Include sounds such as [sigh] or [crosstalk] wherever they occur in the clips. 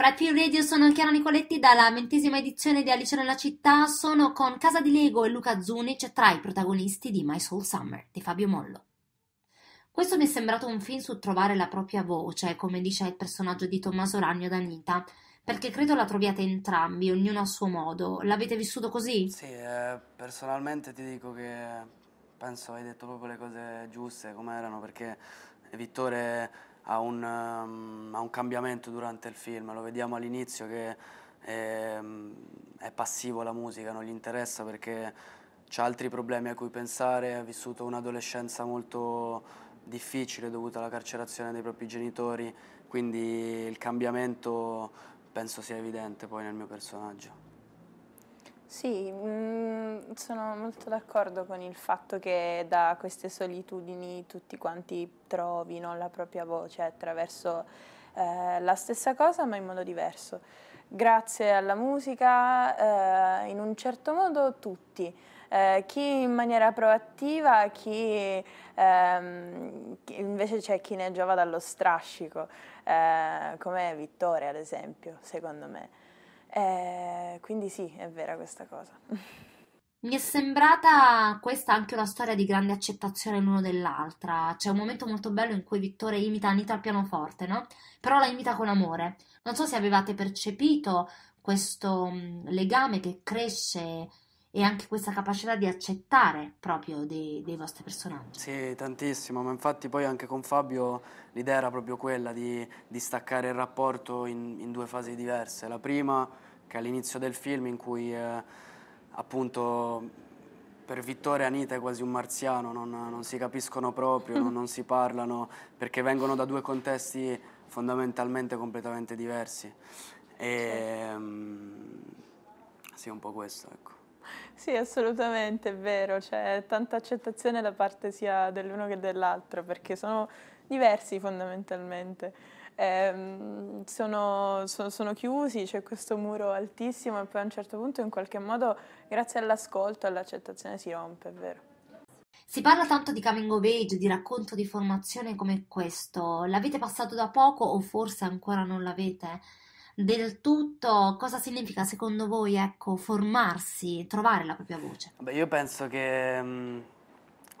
Fra più Radio sono Chiara Nicoletti dalla ventesima edizione di Alice nella città, sono con Casa di Lego e Luca Zunic cioè tra i protagonisti di My Soul Summer di Fabio Mollo. Questo mi è sembrato un film su trovare la propria voce, come dice il personaggio di Tommaso Ragno d'Anita, perché credo la troviate entrambi, ognuno a suo modo. L'avete vissuto così? Sì, eh, personalmente ti dico che penso hai detto proprio le cose giuste come erano, perché Vittore a un, ehm, a un cambiamento durante il film, lo vediamo all'inizio che è, ehm, è passivo la musica, non gli interessa perché ha altri problemi a cui pensare, ha vissuto un'adolescenza molto difficile dovuta alla carcerazione dei propri genitori, quindi il cambiamento penso sia evidente poi nel mio personaggio. Sì, mh, mm, sono molto d'accordo con il fatto che da queste solitudini tutti quanti trovino la propria voce attraverso eh, la stessa cosa ma in modo diverso. Grazie alla musica, eh, in un certo modo tutti. Eh, chi in maniera proattiva, chi, ehm, invece c'è chi ne giova dallo strascico, eh, come Vittore ad esempio, secondo me. Eh, quindi sì, è vera questa cosa. [laughs] Mi è sembrata questa anche una storia di grande accettazione l'uno dell'altra. C'è un momento molto bello in cui Vittore imita Anita al pianoforte, no? Però la imita con amore. Non so se avevate percepito questo mm, legame che cresce e anche questa capacità di accettare proprio dei, dei, vostri personaggi. Sì, tantissimo, ma infatti poi anche con Fabio l'idea era proprio quella di, di staccare il rapporto in, in, due fasi diverse. La prima che è all'inizio del film in cui eh, appunto per Vittore Anita è quasi un marziano, non, non si capiscono proprio, non, [laughs] non si parlano perché vengono da due contesti fondamentalmente completamente diversi. E, sì, certo. um, mm, sì un po' questo, ecco. Sì, assolutamente, è vero, c'è tanta accettazione da parte sia dell'uno che dell'altro, perché sono diversi fondamentalmente. Eh, sono, sono, sono, chiusi, c'è questo muro altissimo e poi a un certo punto in qualche modo, grazie all'ascolto e all'accettazione, si rompe, è vero. Si parla tanto di coming of age, di racconto di formazione come questo. L'avete passato da poco o forse ancora non l'avete? del tutto, cosa significa secondo voi ecco, formarsi, trovare la propria voce? Beh, io penso che mh,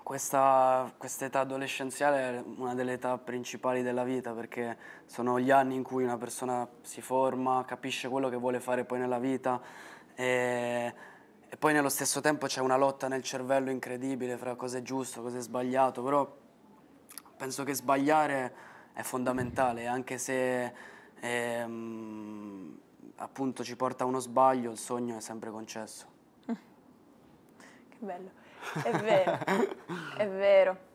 mm, questa età adolescenziale è una delle età principali della vita perché sono gli anni in cui una persona si forma, capisce quello che vuole fare poi nella vita e, e poi nello stesso tempo c'è una lotta nel cervello incredibile fra cosa è giusto, cosa è sbagliato, però penso che sbagliare è fondamentale, anche se e, ehm, mh, appunto ci porta a uno sbaglio, il sogno è sempre concesso. Mm. che bello, è vero, è vero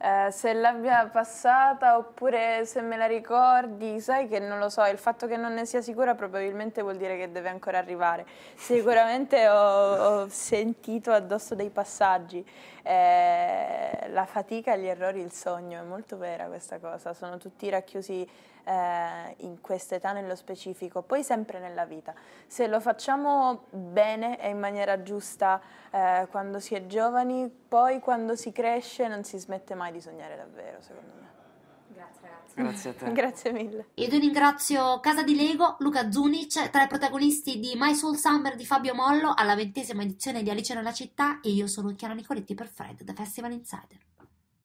eh, se l'abbia passata oppure se me la ricordi, sai che non lo so, il fatto che non ne sia sicura probabilmente vuol dire che deve ancora arrivare. Sicuramente ho, ho sentito addosso dei passaggi, eh, la fatica, gli errori, il sogno, è molto vera questa cosa, sono tutti racchiusi eh, in questa età nello specifico, poi sempre nella vita. Se lo facciamo bene e in maniera giusta eh, quando si è giovani, poi quando si cresce non si smette mai mai di sognare davvero, secondo me. Grazie, grazie. grazie a te. [laughs] grazie mille. Ed io ringrazio Casa di Lego, Luca Zunic, tra i protagonisti di My Soul Summer di Fabio Mollo alla ventesima edizione di Alice nella città e io sono Chiara Nicoletti per Fred da Festival Insider.